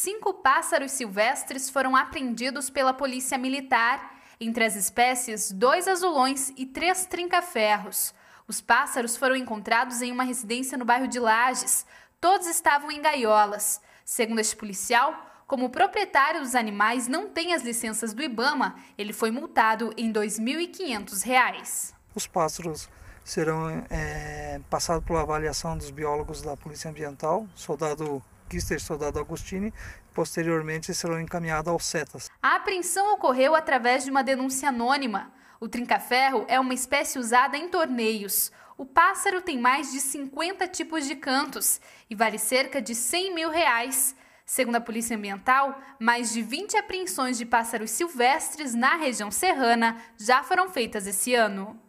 cinco pássaros silvestres foram apreendidos pela polícia militar, entre as espécies dois azulões e três trincaferros. Os pássaros foram encontrados em uma residência no bairro de Lages. Todos estavam em gaiolas. Segundo este policial, como o proprietário dos animais não tem as licenças do Ibama, ele foi multado em R$ 2.500. Os pássaros serão é, passados por avaliação dos biólogos da Polícia Ambiental, soldado Kister Soldado Agostini, posteriormente serão encaminhados aos setas. A apreensão ocorreu através de uma denúncia anônima. O trincaferro é uma espécie usada em torneios. O pássaro tem mais de 50 tipos de cantos e vale cerca de 100 mil reais. Segundo a Polícia Ambiental, mais de 20 apreensões de pássaros silvestres na região serrana já foram feitas esse ano.